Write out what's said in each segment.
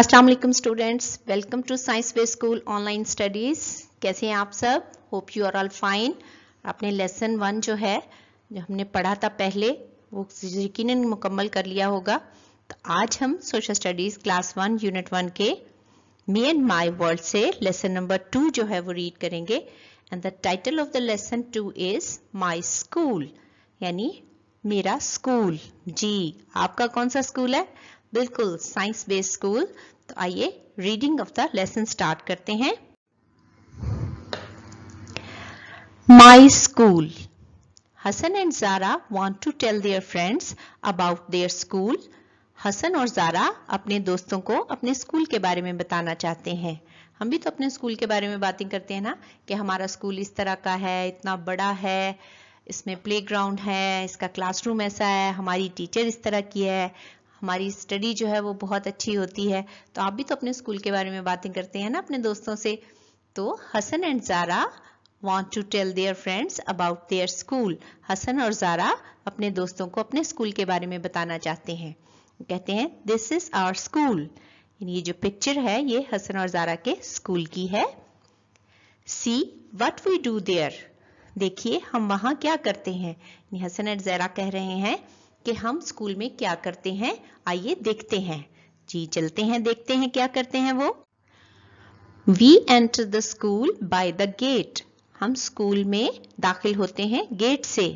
अस्सलाम वालेकुम students welcome to science way school online studies कैसे हैं आप सब hope you are all fine आपने लेसन वन जो है जो हमने पढ़ा था पहले वो यकीन मुकम्मल कर लिया होगा तो आज हम social studies class one unit one के मी एंड माय वर्ल्ड से लेसन नंबर टू जो है वो रीड करेंगे and the title of the lesson two is my school यानी मेरा स्कूल जी आपका कौन सा स्कूल है बिल्कुल साइंस बेस्ड स्कूल तो आइए reading of the lesson start करते हैं my school Hasan and Zara want to tell their friends about their school Hasan और जारा अपने दोस्तों को अपने स्कूल के बारे में बताना चाहते हैं हम भी तो अपने स्कूल के बारे में बातें करते हैं ना कि हमारा स्कूल इस तरह का है इतना बड़ा है इसमें प्लेग्राउंड है इसका क्लासरूम ऐसा है हमारी टीचर इस तरह की है हमारी स्टडी जो है वो बहुत अच्छी होती है तो आप भी तो अपने स्कूल के बारे में बातें करते हैं ना अपने दोस्तों से तो Hasan and Zara want to tell their friends about their school Hasan और जारा अपने दोस्तों को अपने स्कूल के बारे में बताना चाहते हैं कहते हैं दिस इज आवर स्कूल ये जो पिक्चर है ये हसन और जारा के स्कूल की है see what we do there देखिए हम वहां क्या करते हैं हसन और जारा कह रहे हैं कि हम स्कूल में क्या करते हैं आइए देखते हैं जी चलते हैं देखते हैं क्या करते हैं वो we enter the school by the gate हम स्कूल में दाखिल होते हैं गेट से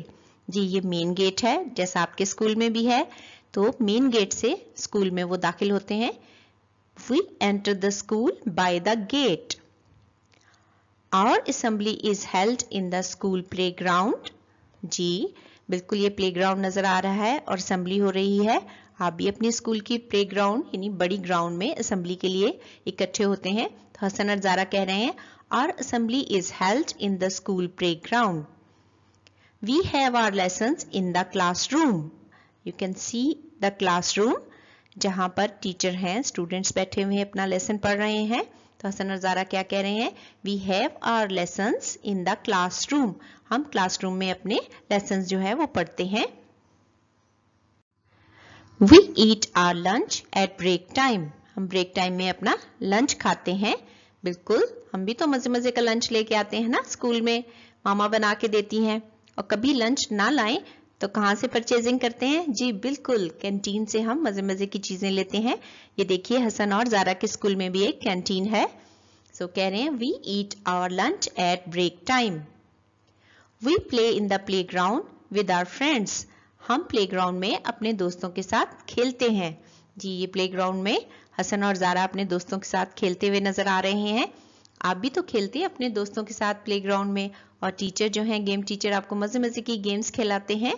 जी ये मेन गेट है जैसा आपके स्कूल में भी है तो मेन गेट से स्कूल में वो दाखिल होते हैं we enter the school by the gate our assembly is held in the school ground जी बिल्कुल ये प्लेग्राउंड नज़र आ रहा है और असम्बली हो रही है आप भी अपने स्कूल की प्लेग्राउंड यानी बड़ी ग्राउंड में असम्बली के लिए इकट्ठे होते हैं तो हसन अजारा कह रहे हैं our assembly is held in the school playground our lesson in the classroom you can see the classroom जहां पर टीचर हैं स्टूडेंट्स बैठे हुए हैं अपना लेसन पढ़ रहे हैं तो हसन और ज़ारा क्या कह रहे हैं we have our lesson in the classroom हम क्लासरूम में अपने लेसन जो है वो पढ़ते हैं we eat our lunch at break time हम ब्रेक टाइम में अपना लंच खाते हैं बिल्कुल हम भी तो मज़े मज़े का लंच लेके आते हैं ना स्कूल में मामा बना के देती हैं और कभी लंच ना लाएं तो कहाँ से परचेजिंग करते हैं जी बिल्कुल कैंटीन से हम मज़े मज़े की चीज़ें लेते हैं ये देखिए हसन और जारा के स्कूल में भी एक कैंटीन है सो so, कह रहे हैं we eat our lunch at break time we play in the playground with our friends हम प्ले ग्राउंड में अपने दोस्तों के साथ खेलते हैं जी ये प्ले ग्राउंड में हसन और जारा अपने दोस्तों के साथ खेलते हुए नजर आ रहे हैं आप भी तो खेलते हैं अपने दोस्तों के साथ प्ले में और टीचर जो है गेम टीचर आपको मज़े मज़े की गेम्स खिलाते हैं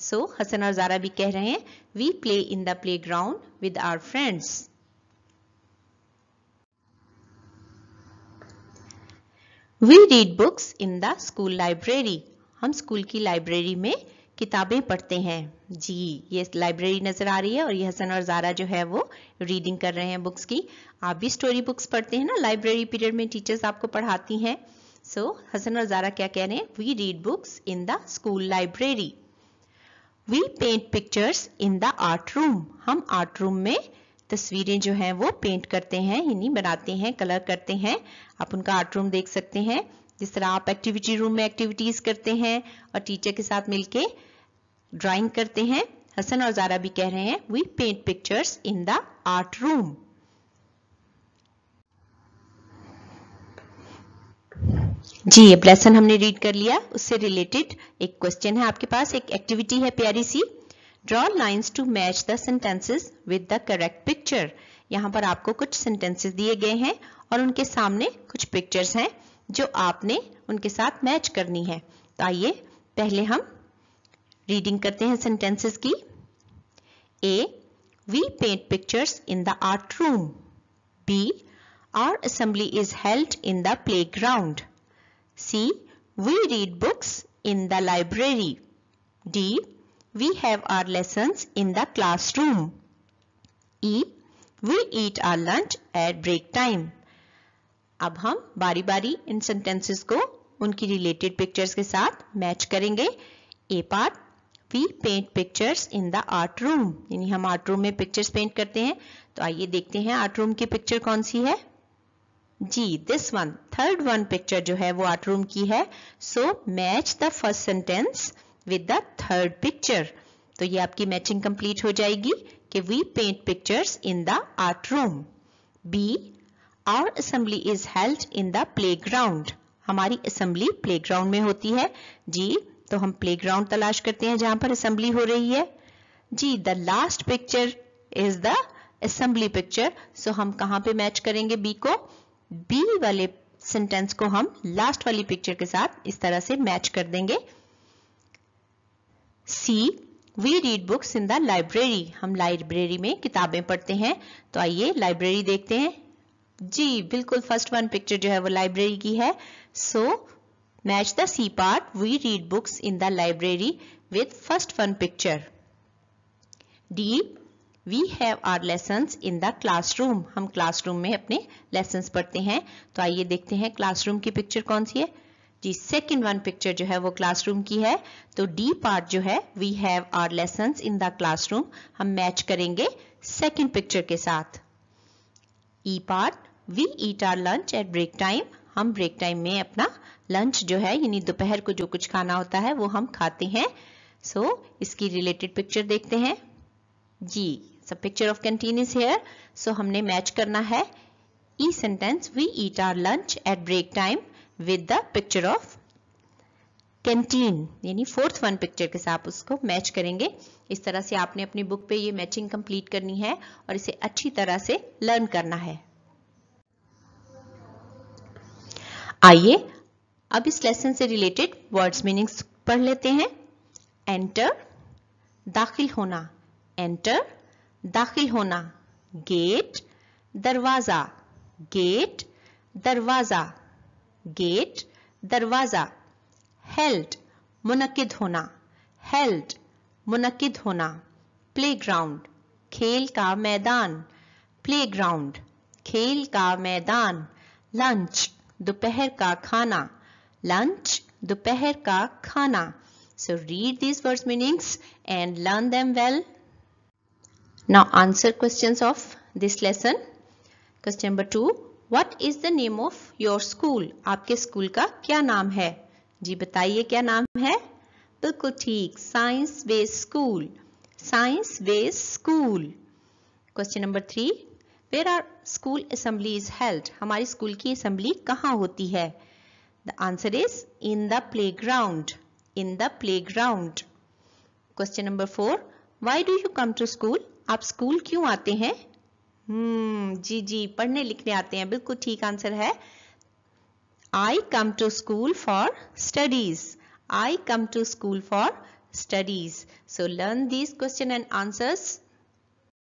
सो so, हसन और ज़ारा भी कह रहे हैं we play in the playground with our friends we read books in the school library हम स्कूल की लाइब्रेरी में किताबें पढ़ते हैं जी ये लाइब्रेरी नज़र आ रही है और ये हसन और ज़ारा जो है वो रीडिंग कर रहे हैं बुक्स की आप भी स्टोरी बुक्स पढ़ते हैं ना लाइब्रेरी पीरियड में टीचर्स आपको पढ़ाती हैं सो so, हसन और ज़ारा क्या कह रहे हैं we read books in the school library we paint pictures in the art room हम आर्ट रूम में तस्वीरें जो हैं वो पेंट करते हैं यानी बनाते हैं कलर करते हैं आप उनका आर्ट रूम देख सकते हैं जिस तरह आप एक्टिविटी रूम में एक्टिविटीज़ करते हैं और टीचर के साथ मिलके ड्राइंग करते हैं हसन और जारा भी कह रहे हैं we paint pictures in the art room जी अब लेसन हमने रीड कर लिया उससे रिलेटेड एक क्वेश्चन है आपके पास एक एक्टिविटी है प्यारी सी draw lines to match the sentences with the correct picture यहाँ पर आपको कुछ सेंटेंसेस दिए गए हैं और उनके सामने कुछ पिक्चर्स हैं जो आपने उनके साथ मैच करनी है तो आइए पहले हम रीडिंग करते हैं सेंटेंसेस की A we paint pictures in the art room B our assembly is held in the playground C we read books in the library D we have our lesson in the classroom E we eat our lunch at break time अब हम बारी बारी इन sentences को उनकी related pictures के साथ match करेंगे A part we paint pictures in the art room यानी हम आर्ट रूम में पिक्चर्स पेंट करते हैं तो आइए देखते हैं आर्ट रूम की पिक्चर कौन सी है जी this one third one picture जो है वो आर्ट रूम की है so match the first sentence with the third picture तो ये आपकी मैचिंग कंप्लीट हो जाएगी कि we paint pictures in the art room B our assembly is held in the playground हमारी असेंबली प्ले ग्राउंड में होती है जी तो हम प्ले ग्राउंड तलाश करते हैं जहां पर असेंबली हो रही है जी the last picture is the assembly picture so हम कहां पे मैच करेंगे बी को बी वाले सेंटेंस को हम लास्ट वाली पिक्चर के साथ इस तरह से मैच कर देंगे C we read books in the library हम लाइब्रेरी में किताबें पढ़ते हैं तो आइए लाइब्रेरी देखते हैं जी बिल्कुल फर्स्ट वन पिक्चर जो है वो लाइब्रेरी की है so match the C part we read books in the library with first one picture D we have our lesson in the classroom हम क्लासरूम में अपने लेसन पढ़ते हैं तो आइए देखते हैं क्लासरूम की पिक्चर कौन सी है जी सेकेंड वन पिक्चर जो है वो क्लासरूम की है तो डी पार्ट जो है we have our lesson in the classroom हम मैच करेंगे सेकेंड पिक्चर के साथ E e part we eat our lunch at break time हम ब्रेक टाइम में अपना लंच जो है यानी दोपहर को जो कुछ खाना होता है वो हम खाते हैं सो so, इसकी रिलेटेड पिक्चर देखते हैं जी सब picture of canteen is here so हमने मैच करना है E sentence we eat our lunch at break time with the picture of canteen यानी फोर्थ वन पिक्चर के साथ उसको मैच करेंगे इस तरह से आपने अपनी बुक पे ये मैचिंग कंप्लीट करनी है और इसे अच्छी तरह से लर्न करना है आइए अब इस लेसन से रिलेटेड वर्ड्स मीनिंग्स पढ़ लेते हैं एंटर दाखिल होना एंटर दाखिल होना गेट दरवाजा गेट दरवाजा गेट दरवाजा हेल्ड मुनद होना हेल्ड मुनद होना प्लेग्राउंड खेल का मैदान प्लेग्राउंड खेल का मैदान लंच दोपहर का खाना लंच दोपहर का खाना so read this words meanings and learn them well now answer question of this lesson question number two what is the name of your school आपके स्कूल का क्या नाम है जी बताइए क्या नाम है बिल्कुल ठीक science west school science west school question number three where our school assembly is held हमारी स्कूल की असेंबली कहाँ होती है the answer is in the playground in the playground question number four why do you come to school आप school क्यों आते हैं हम्म hmm, जी जी पढ़ने लिखने आते हैं बिल्कुल ठीक आंसर है I come to school for studies I come to school for studies so learn these question and answers